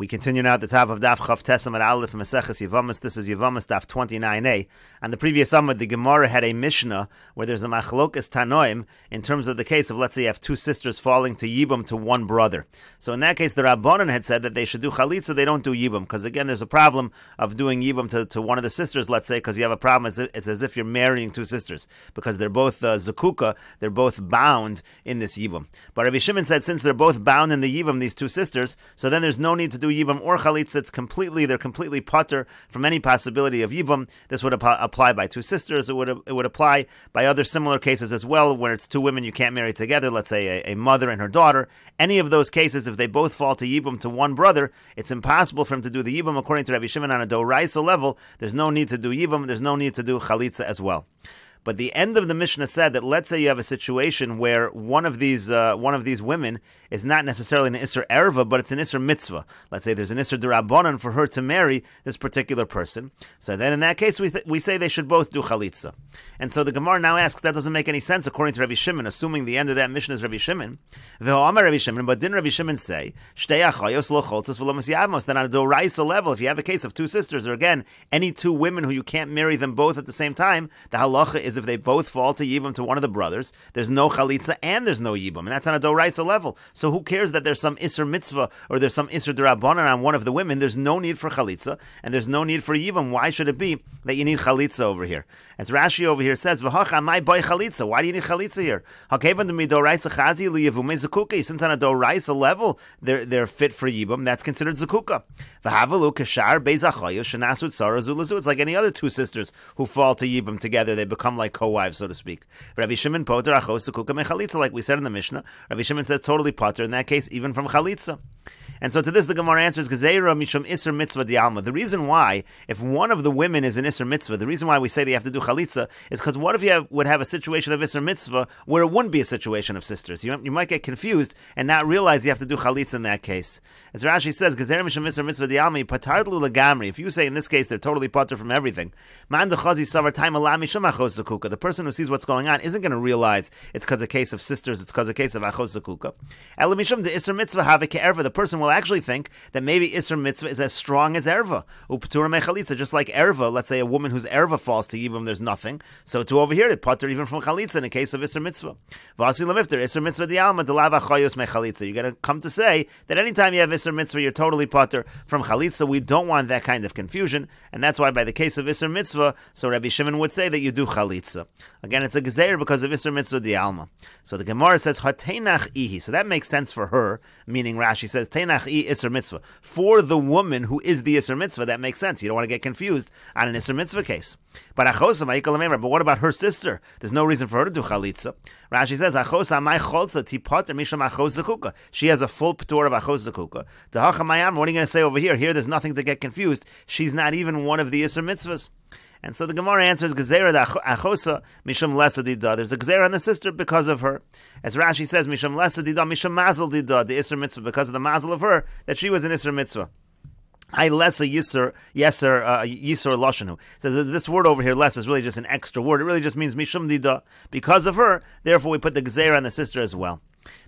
We continue now at the top of Daf Chav Tesam and Aleph Maseches Yevamis. This is Yevamis Daf 29a. And the previous summer, the Gemara had a Mishnah where there's a Machlokas Tanoim in terms of the case of, let's say, you have two sisters falling to Yibam to one brother. So in that case, the Rabbanon had said that they should do Chalitza, they don't do Yibam. Because again, there's a problem of doing Yibam to, to one of the sisters, let's say, because you have a problem. It's, it's, as if you're marrying two sisters because they're both uh, Zakuka, they're both bound in this Yibam. But Rabbi Shimon said since they're both bound in the Yibam, these two sisters, so then there's no need to do yibum or chalitz, it's completely they're completely putter from any possibility of yibum. This would ap- apply by two sisters. It would it would apply by other similar cases as well, where it's two women you can't marry together. Let's say a, a mother and her daughter. Any of those cases, if they both fall to yibum to one brother, it's impossible for him to do the yibum according to Rabbi Shimon on a doraisa level. There's no need to do yibum. There's no need to do chalitza as well. But the end of the Mishnah said that let's say you have a situation where one of these uh, one of these women is not necessarily an Isser Erva, but it's an Isser Mitzvah. Let's say there's an Isser Derabonon for her to marry this particular person. So then in that case, we, th- we say they should both do Chalitza. And so the Gemara now asks, that doesn't make any sense according to Rabbi Shimon, assuming the end of that mission is Rabbi Shimon. Rabbi Shimon but didn't Rabbi Shimon say, Then on a Doraisa level, if you have a case of two sisters, or again, any two women who you can't marry them both at the same time, the halacha is is if they both fall to Yibam to one of the brothers, there's no Chalitza and there's no Yibam. And that's on a Doraisa level. So who cares that there's some Isser Mitzvah or there's some Isser Derabanan on one of the women? There's no need for Chalitza and there's no need for Yibam. Why should it be that you need Chalitza over here? As Rashi over here says, V'hacha my boy Chalitza. Why do you need Chalitza here? Hakevan to me Doraisa Chazi Zakuka. Since on a Doraisa level, they're, they're fit for Yibam, that's considered Zakuka. V'havalu Kashar Bezachoyo Shanasut Sarazu It's like any other two sisters who fall to Yibam together. They become like co-wives, so to speak. Rabbi Shimon poter achos kuka mechalitza, like we said in the Mishnah. Rabbi Shimon says totally potter in that case, even from chalitza. And so to this, the Gemara answers, Gezeira mishum iser mitzvah dialma. The reason why, if one of the women is an iser mitzvah, the reason why we say they have to do chalitza is because what if you have, would have a situation of iser mitzvah where it wouldn't be a situation of sisters? You, you might get confused and not realize you have to do chalitza in that case. As Rashi says, Gezeira mishum iser mitzvah dialma, patardlu lagamri. If you say in this case they're totally putter from everything, The person who sees what's going on isn't going to realize it's because a case of sisters, it's because a case of achos zakuka. a The person will actually think that maybe Isser Mitzvah is as strong as Erva. Upatura Mechalitza, just like Erva, let's say a woman whose Erva falls to Yibam, there's nothing. So to overhear it Potter even from Chalitza in the case of Isser Mitzvah. Vasi Lamifter, Isser Mitzvah Dialma, Delava Chayos Mechalitza. You're going to come to say that anytime you have Isser Mitzvah, you're totally Potter from Chalitza. We don't want that kind of confusion. And that's why by the case of Isser Mitzvah, so Rabbi Shimon would say that you do Chalitza. Again, it's a Gezer because of Isser Mitzvah alma. So the Gemara says, Hatenach Ihi. So that makes sense for her, meaning Rashi says, Tenach Isser Mitzvah. For the woman who is the Isser Mitzvah, that makes sense. You don't want to get confused on an Isser Mitzvah case. But but what about her sister? There's no reason for her to do Chalitza. Rashi says, She has a full Ptor of achos zakuka. what are you going to say over here? Here, there's nothing to get confused. She's not even one of the Isser Mitzvahs. And so the Gemara answers, Gezerah achosa mishum lesadida. There's a Gezerah on the sister because of her. As Rashi says, mishum lesadida, mishum mazel dida, the Isra mitzvah, because of the mazel of her, that she was an Isra mitzvah. I lesa yisur yesur uh, yisur loshenu. So this word over here, less, is really just an extra word. It really just means mishum dida. Because of her, therefore we put the gezerah on the sister as well.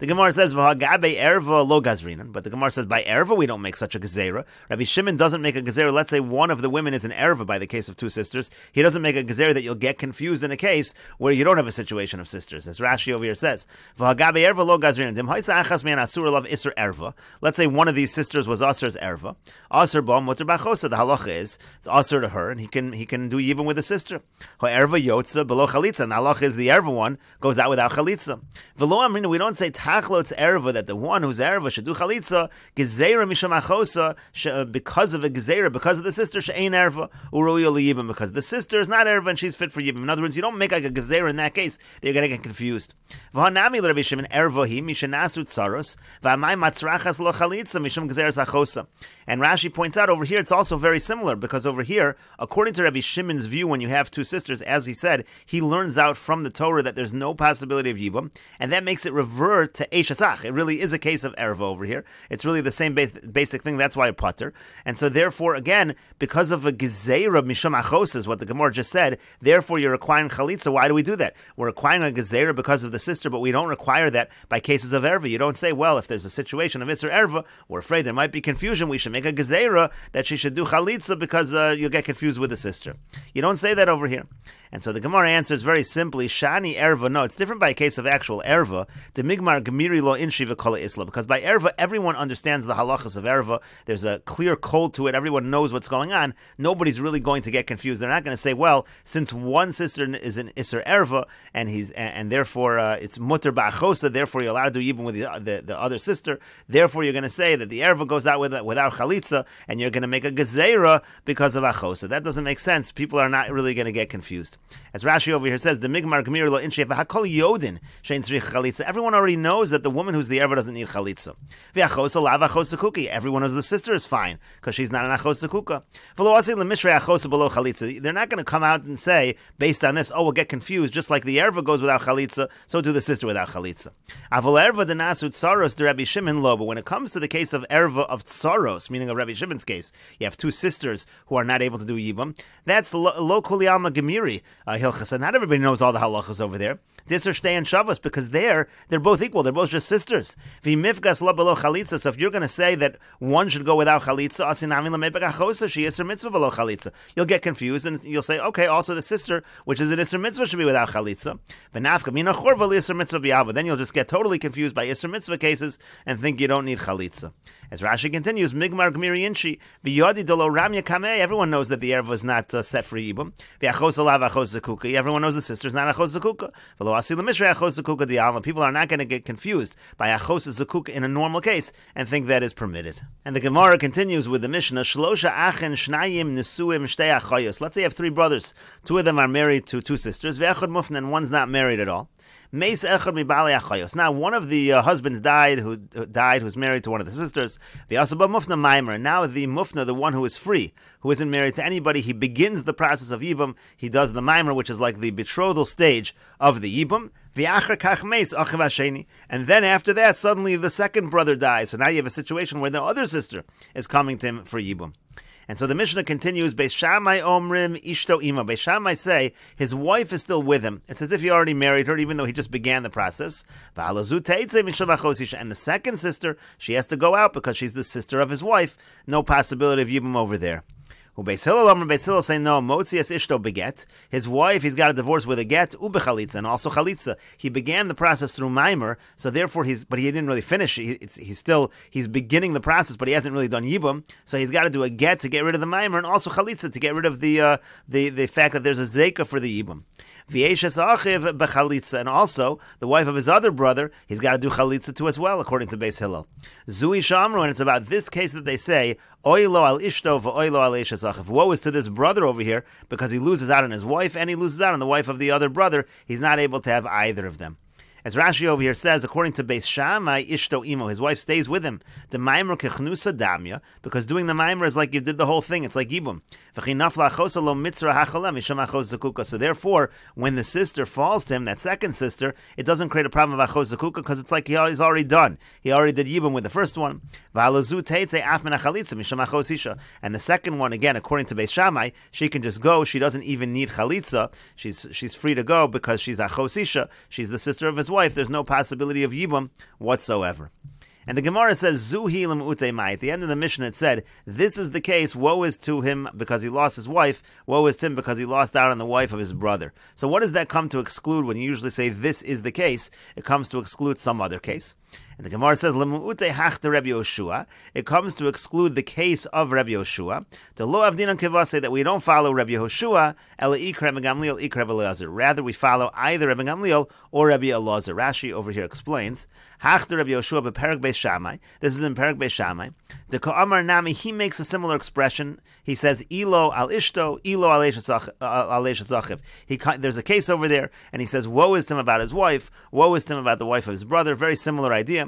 The Gemara says, V'hagabe erva lo gazrinan. But the Gemara says, by erva we don't make such a gezerah. Rabbi Shimon doesn't make a gezerah. Let's say one of the women is an erva by the case of two sisters. He doesn't make a gezerah that you'll get confused in a case where you don't have a situation of sisters. As Rashi over here says, V'hagabe erva lo gazrinan. Dim achas mi'an asura lav iser erva. Let's say one of these sisters was aser's erva. aser bom mutter bachosa. The halacha is, it's aser to her, and he can he can do even with a sister. Erva yotza below chalitza. the halacha is the erva one goes out without chalitza. V'lo amrina, we don't say hachlotz erva that the one who's erva should do chalitza gezeira mishamachosa uh, because of a gezeira because of the sister she'ain erva uroya liyibim because the sister is not erva and she's fit for yibim. In other words, you don't make like a gezeira in that case; they're going to get confused. V'hanami l'Rabbi Shimon erva hi saros v'amai matzrachas lo chalitza mishum gezeras hachosa. And Rashi points out over here it's also very similar because over here, according to Rabbi Shimon's view, when you have two sisters, as he said, he learns out from the Torah that there's no possibility of yibum, and that makes it revert to Eishasach. It really is a case of Erva over here. It's really the same base, basic thing. That's why a putter. And so, therefore, again, because of a Gezeira Mishum Achos, is what the Gemara just said, therefore you're requiring Chalitza. Why do we do that? We're requiring a Gezeira because of the sister, but we don't require that by cases of Erva. You don't say, well, if there's a situation of Isser Erva, we're afraid there might be confusion. We should make a Gezeira that she should do Chalitza because uh, you'll get confused with the sister. You don't say that over here. And so the Gemara answers very simply, Shani Erva. No, it's different by a case of actual Erva. Demigmar gemiri lo in shiva kala isla. Because by erva, everyone understands the halachas of erva. There's a clear code to it. Everyone knows what's going on. Nobody's really going to get confused. They're not going to say, well, since one sister is an iser erva, and he's and, therefore uh, it's mutter ba'achosa, therefore you're allowed to do even with the, uh, the, the other sister. Therefore, you're going to say that the erva goes out with, without chalitza, and you're going to make a gezerah because of achosa. That doesn't make sense. People are not really going to get confused. As Rashi over here says, the migmar gemiri lo in shiva hakol yodin shein tzrich chalitza. Everyone already knows knows that the woman who's the Erva doesn't need chalitza. V'achosa lav achosa Everyone who's the sister is fine because she's not an achosa kuka. They're not going to come out and say, based on this, oh, we'll get confused. Just like the Erva goes without chalitza, so do the sister without chalitza. the But when it comes to the case of Erva of tsaros, meaning of Rabbi Shimon's case, you have two sisters who are not able to do yibam. That's lo, kuliyama gemiri uh, hilchasa. Not everybody knows all the halachas over there. This Disr and shavas because there they're both equal. They're both just sisters. So if you're going to say that one should go without chalitza, she is her mitzvah below chalitza. You'll get confused and you'll say, okay, also the sister, which is an isser mitzvah, should be without chalitza. Then you'll just get totally confused by isser mitzvah cases and think you don't need chalitza. As Rashi continues, Migmar Gmiriinchi, Viyodi Dolo Ramya Kameh, everyone knows that the Erev was not uh, set for Ibum. Vyachosalav Achosakuka, everyone knows the sister's not a Achosakuka. Veloasi Lemishra Achosakuka Dialam. People are not going to get confused by Achosakuka in a normal case and think that is permitted. And the Gemara continues with the Mishnah, Shlosha Achen Shnayim Nisuim Shtei Achoyos. Let's say you have three brothers, two of them are married to two sisters, Vyachod Mufnan, one's not married at all. Now, one of the uh, husbands died, who, who died, who's married to one of the sisters. The Asaba Mufna Maimer. Now, the Mufna, the one who is free, who isn't married to anybody, he begins the process of Yibam. He does the Maimer, which is like the betrothal stage of the Yibam. And then after that, suddenly the second brother dies. So now you have a situation where the other sister is coming to him for Yibum. And so the Mishnah continues, Beishamai omrim ishto ima. Beishamai say his wife is still with him. It's as if he already married her, even though he just began the process. And the second sister, she has to go out because she's the sister of his wife. No possibility of Yibam over there. Ubeis Hillel Amr Beis Hillel say no, Motzias Ishto beget. His wife, he's got a divorce with a get, ubechalitza, and also chalitza. He began the process through Maimer, so therefore he's, but he didn't really finish. He, he's still, he's beginning the process, but he hasn't really done yibum so he's got to do a get to get rid of the Maimer, and also chalitza to get rid of the, uh, the, the fact that there's a Zeka for the yibum. Bechalitza, and also the wife of his other brother, he's got to do Chalitza too as well, according to Beis Hillel. Zui Shamru, and it's about this case that they say, Oilo al Ishto Oilo al Eshes Woe is to this brother over here, because he loses out on his wife and he loses out on the wife of the other brother. He's not able to have either of them. As Rashi over here says, according to Beis Shammai, Ishto Imo, his wife stays with him. The Maimer Kechnusa Damya, because doing the Maimer is like you did the whole thing, it's like Yibum. So therefore, when the sister falls to him, that second sister, it doesn't create a problem of Achos Zakuka because it's like he's already done. He already did Yibum with the first one. And the second one, again, according to Beis Shammai, she can just go. She doesn't even need Chalitza. She's, she's free to go because she's Achosisha. She's the sister of his his wife, there's no possibility of Yibam whatsoever. And the Gemara says, Zuhilim utemai. At the end of the mission, it said, This is the case. Woe is to him because he lost his wife. Woe is to him because he lost out on the wife of his brother. So, what does that come to exclude when you usually say this is the case? It comes to exclude some other case. And the Gemara says, Lemu'ute Rabbi Yoshua. It comes to exclude the case of Rabbi Yoshua. The lo avdinan say that we don't follow Rabbi Yoshua, Rather, we follow either Rabbi Gamliel or Rabbi Elazar. Rashi over here explains, hach Rabbi Yoshua beperak beis Shammai. This is in Perak beis Shammai. The Ka'amar Nami, he makes a similar expression. He says, ilo al ishto, ilo al eshazachiv. Uh, there's a case over there, and he says, woe is to him about his wife, woe is to him about the wife of his brother. Very similar idea.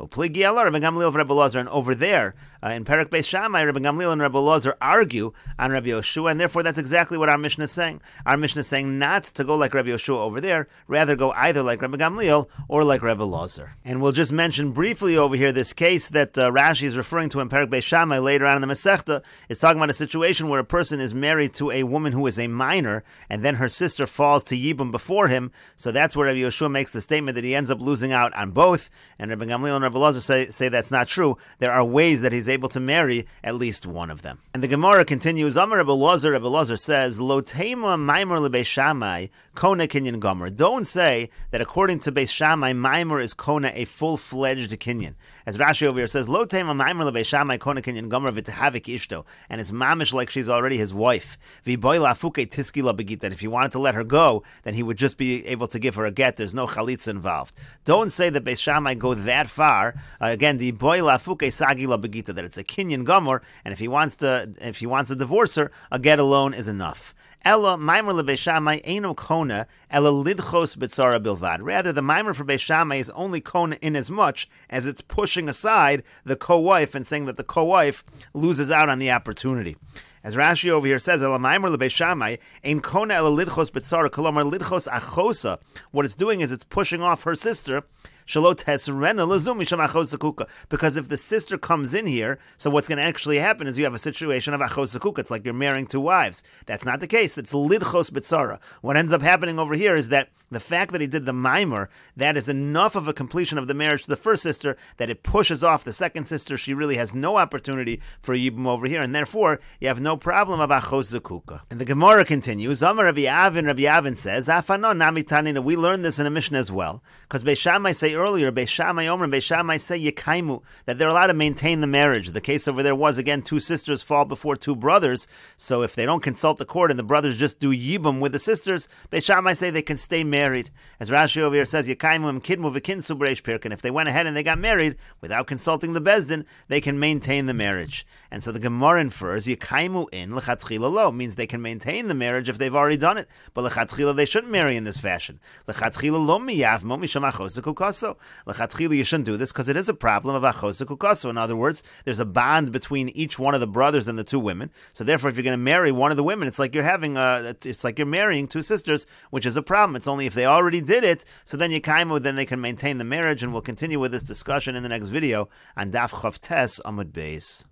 of And over there, uh, in Perak Beis Shammai, Rabbi Gamliel and Rabbi Lozer argue on Rabbi Yoshua, and therefore that's exactly what our Mishnah is saying. Our Mishnah is saying not to go like Rabbi Yoshua over there, rather go either like Rabbi Gamliel or like Rabbi Lozer. And we'll just mention briefly over here this case that uh, Rashi is referring to in Perak Beis Shammai later on in the Masechta. It's talking about a situation where a person is married to a woman who is a minor, and then her sister falls to Yibam before him. So that's where Rabbi Yoshua makes the statement that he ends up losing out on both, and Rabbi Gamliel and Rav Elazar say, say that's not true. There are ways that he's able to marry at least one of them. And the Gemara continues, Amar Rav Elazar, Rav Elazar says, Lo maimer maimor lebe shamai, kona kinyan gomer. Don't say that according to Beis Shammai, maimor is kona, a full-fledged kinyan. As Rashi over here says, Lo maimer maimor lebe shamai, kona kinyan gomer v'tehavik ishto. And it's mamish like she's already his wife. V'boi lafuke tiski labegita. And if he wanted to let her go, then he would just be able to give her a get. There's no chalitza involved. Don't say that Beis Shammai go that far Shar. Uh, again, the boy fuke sagila begita that it's a kinyan gomor, and if he wants to, if he wants to divorce her, a get alone is enough. Ella Maimer leBeishamai eno kona Ella lidchos bilvad. Rather, the Mimer for Beishamai is only kona in as much as it's pushing aside the co-wife and saying that the co-wife loses out on the opportunity. As Rashi over here says, Elamaimer leBeishamai ein kona Ella lidchos betzara kolomar lidchos achosa. What it's doing is it's pushing off her sister because if the sister comes in here, so what's going to actually happen is you have a situation of achosakuk. It's like you're marrying two wives. That's not the case. That's lidchos bitzara. What ends up happening over here is that the fact that he did the mimer, that is enough of a completion of the marriage to the first sister that it pushes off the second sister. She really has no opportunity for yibum over here, and therefore you have no problem of achos zakuka. And the Gemara continues. Amar Rabbi Avin, Rabbi Avin says, Afanon namitani. We learn this in a mission as well, because Beishamai say earlier, Beishamai Omer and Beishamai say Yekaimu, that they're allowed to maintain the marriage. The case over there was, again, two sisters fall before two brothers. So if they don't consult the court and the brothers just do Yibum with the sisters, Beishamai say they can stay married. As Rashi over here says, Yekaimu and Kidmu Vikinsu Breish Pirkin. If they went ahead and they got married without consulting the Bezdin, they can maintain the marriage. And so the Gemara infers Yekaimu in Lechatzchila lo, means they can maintain the marriage if they've already done it. But Lechatzchila, they shouldn't marry in this fashion. Lechatzchila lo miyavmo mishamachosakukaso kukaso. L'chatchili, you shouldn't do this because it is a problem of achosa kukaso. In other words, there's a bond between each one of the brothers and the two women. So therefore, if you're going to marry one of the women, it's like you're having a, it's like you're marrying two sisters, which is a problem. It's only if they already did it, so then you kaimu, then they can maintain the marriage, and we'll continue with this discussion in the next video on Daf Chavtes Amud Beis.